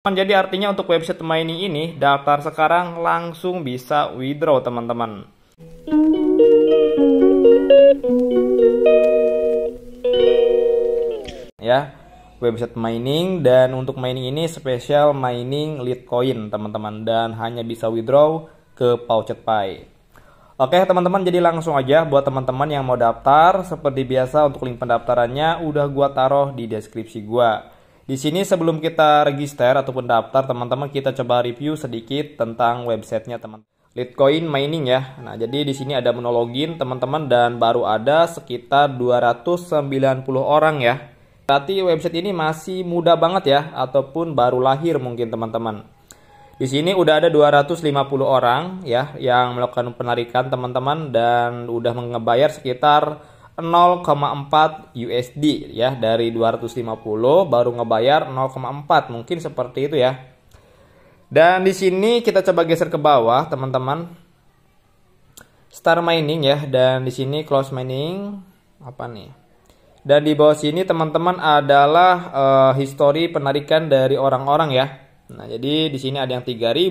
Jadi artinya untuk website mining ini daftar sekarang langsung bisa withdraw teman-teman. Ya, website mining dan untuk mining ini spesial mining Litecoin teman-teman dan hanya bisa withdraw ke Pouchet Pie. Oke teman-teman jadi langsung aja buat teman-teman yang mau daftar seperti biasa untuk link pendaftarannya udah gua taruh di deskripsi gua. Di sini sebelum kita register ataupun daftar, teman-teman kita coba review sedikit tentang websitenya teman. teman Litecoin mining ya. Nah, jadi di sini ada menu login teman-teman dan baru ada sekitar 290 orang ya. Berarti website ini masih muda banget ya ataupun baru lahir mungkin teman-teman. Di sini udah ada 250 orang ya yang melakukan penarikan teman-teman dan udah ngebayar sekitar 0,4 USD ya dari 250 baru ngebayar 0,4 mungkin seperti itu ya. Dan di sini kita coba geser ke bawah teman-teman. Star mining ya dan di sini close mining apa nih? Dan di bawah sini teman-teman adalah uh, histori penarikan dari orang-orang ya. Nah, jadi di sini ada yang 3000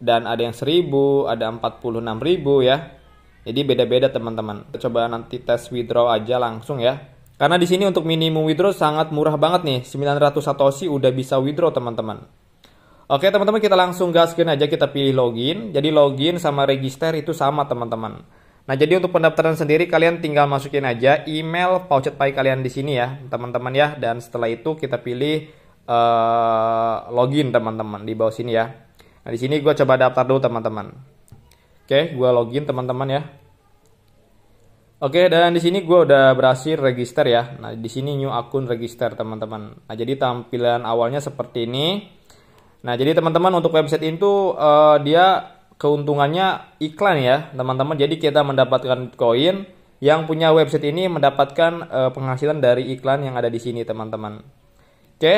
dan ada yang 1000, ada 46000 ya. Jadi beda-beda teman-teman. Coba nanti tes withdraw aja langsung ya. Karena di sini untuk minimum withdraw sangat murah banget nih. 900 satoshi udah bisa withdraw teman-teman. Oke teman-teman kita langsung gaskin aja kita pilih login. Jadi login sama register itu sama teman-teman. Nah jadi untuk pendaftaran sendiri kalian tinggal masukin aja email voucher pay kalian di sini ya teman-teman ya. Dan setelah itu kita pilih uh, login teman-teman di bawah sini ya. Nah di sini gue coba daftar dulu teman-teman. Oke, gue login teman-teman ya. Oke, dan di sini gue udah berhasil register ya. Nah, di sini new akun register teman-teman. Nah, jadi tampilan awalnya seperti ini. Nah, jadi teman-teman untuk website itu uh, dia keuntungannya iklan ya, teman-teman. Jadi kita mendapatkan koin yang punya website ini mendapatkan uh, penghasilan dari iklan yang ada di sini, teman-teman. Oke.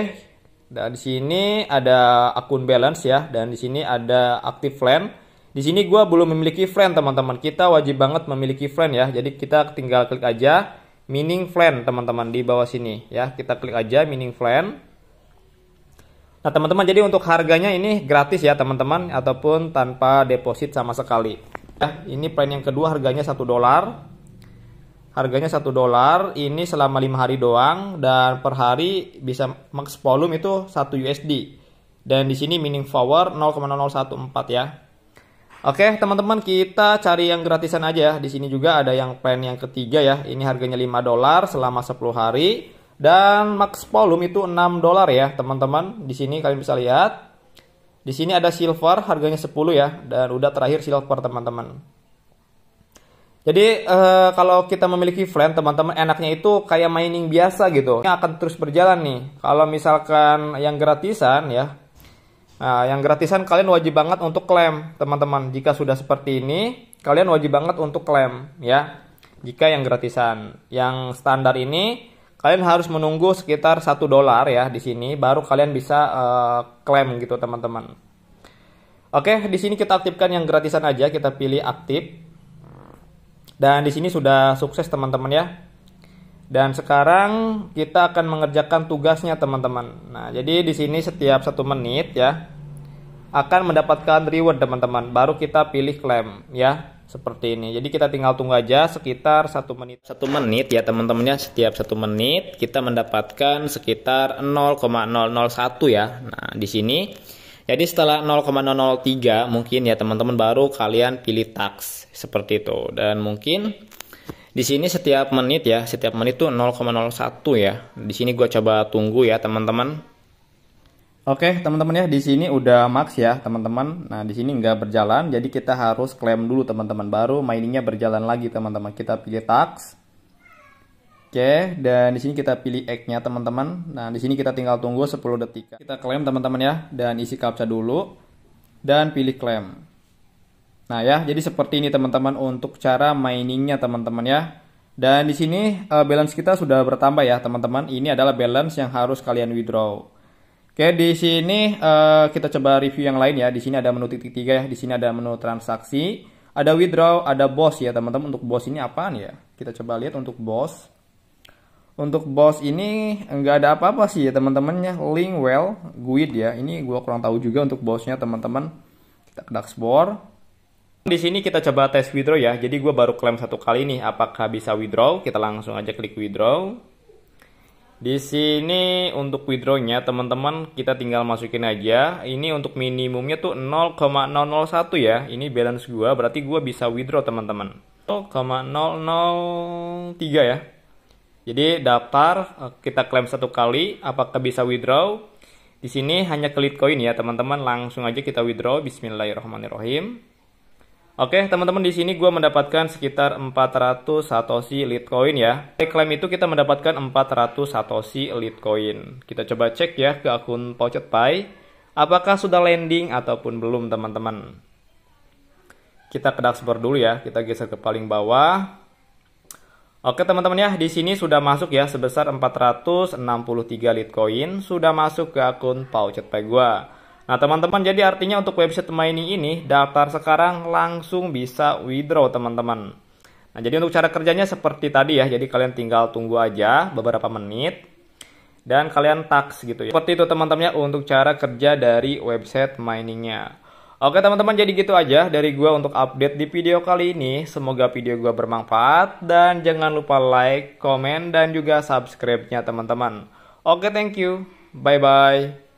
Dan di sini ada akun balance ya dan di sini ada active plan. Di sini gue belum memiliki friend teman-teman. Kita wajib banget memiliki friend ya. Jadi kita tinggal klik aja meaning friend teman-teman di bawah sini ya. Kita klik aja meaning friend. Nah teman-teman jadi untuk harganya ini gratis ya teman-teman ataupun tanpa deposit sama sekali. Ya, ini plan yang kedua harganya satu dolar. Harganya satu dolar, ini selama lima hari doang dan per hari bisa max volume itu satu USD. Dan di sini meaning power 0,0014 ya. Oke, teman-teman kita cari yang gratisan aja. Ya. Di sini juga ada yang plan yang ketiga ya. Ini harganya 5 dolar selama 10 hari dan max volume itu 6 dolar ya, teman-teman. Di sini kalian bisa lihat. Di sini ada silver harganya 10 ya dan udah terakhir silver teman-teman. Jadi eh, kalau kita memiliki friend, teman-teman enaknya itu kayak mining biasa gitu. Ini akan terus berjalan nih. Kalau misalkan yang gratisan ya Nah, yang gratisan kalian wajib banget untuk klaim, teman-teman. Jika sudah seperti ini, kalian wajib banget untuk klaim, ya. Jika yang gratisan, yang standar ini kalian harus menunggu sekitar satu dolar ya di sini, baru kalian bisa uh, klaim gitu, teman-teman. Oke, di sini kita aktifkan yang gratisan aja, kita pilih aktif. Dan di sini sudah sukses, teman-teman ya. Dan sekarang kita akan mengerjakan tugasnya teman-teman. Nah, jadi di sini setiap satu menit ya, akan mendapatkan reward teman-teman baru kita pilih klaim ya seperti ini jadi kita tinggal tunggu aja sekitar satu menit satu menit ya teman teman ya setiap satu menit kita mendapatkan sekitar 0,001 ya nah di sini jadi setelah 0,003 mungkin ya teman-teman baru kalian pilih tax seperti itu dan mungkin di sini setiap menit ya setiap menit tuh 0,01 ya di sini gua coba tunggu ya teman-teman Oke, teman-teman ya, di sini udah max ya, teman-teman. Nah, di sini nggak berjalan, jadi kita harus klaim dulu teman-teman baru miningnya berjalan lagi teman-teman. Kita pilih tax. Oke, dan di sini kita pilih egg-nya teman-teman. Nah, di sini kita tinggal tunggu 10 detik. Kita klaim teman-teman ya, dan isi captcha dulu dan pilih klaim. Nah, ya, jadi seperti ini teman-teman untuk cara miningnya teman-teman ya. Dan di sini eh, balance kita sudah bertambah ya, teman-teman. Ini adalah balance yang harus kalian withdraw. Oke, di sini uh, kita coba review yang lain ya. Di sini ada menu titik tiga ya. Di sini ada menu transaksi, ada withdraw, ada boss ya teman-teman. Untuk boss ini apaan ya? Kita coba lihat untuk boss. Untuk boss ini nggak ada apa-apa sih ya teman-temannya. Link well, guide ya. Ini gue kurang tahu juga untuk bossnya teman-teman. Kita ke dashboard. Di sini kita coba tes withdraw ya. Jadi gue baru klaim satu kali nih apakah bisa withdraw. Kita langsung aja klik withdraw. Di sini untuk withdrawnya teman-teman kita tinggal masukin aja. Ini untuk minimumnya tuh 0,001 ya. Ini balance gua berarti gua bisa withdraw teman-teman. 0,003 ya. Jadi daftar kita klaim satu kali apakah bisa withdraw. Di sini hanya ke Litecoin ya teman-teman. Langsung aja kita withdraw bismillahirrahmanirrahim. Oke, teman-teman di sini gue mendapatkan sekitar 400 satoshi Litecoin ya. Klaim itu kita mendapatkan 400 satoshi Litecoin. Kita coba cek ya ke akun Pay Apakah sudah landing ataupun belum teman-teman? Kita ke dashboard dulu ya. Kita geser ke paling bawah. Oke teman-teman ya, di sini sudah masuk ya sebesar 463 Litecoin sudah masuk ke akun Pay gue. Nah teman-teman jadi artinya untuk website mining ini daftar sekarang langsung bisa withdraw teman-teman. Nah jadi untuk cara kerjanya seperti tadi ya jadi kalian tinggal tunggu aja beberapa menit dan kalian tax gitu ya. Seperti itu teman-temannya untuk cara kerja dari website miningnya. Oke teman-teman jadi gitu aja dari gua untuk update di video kali ini. Semoga video gua bermanfaat dan jangan lupa like, komen dan juga subscribe-nya teman-teman. Oke thank you. Bye bye.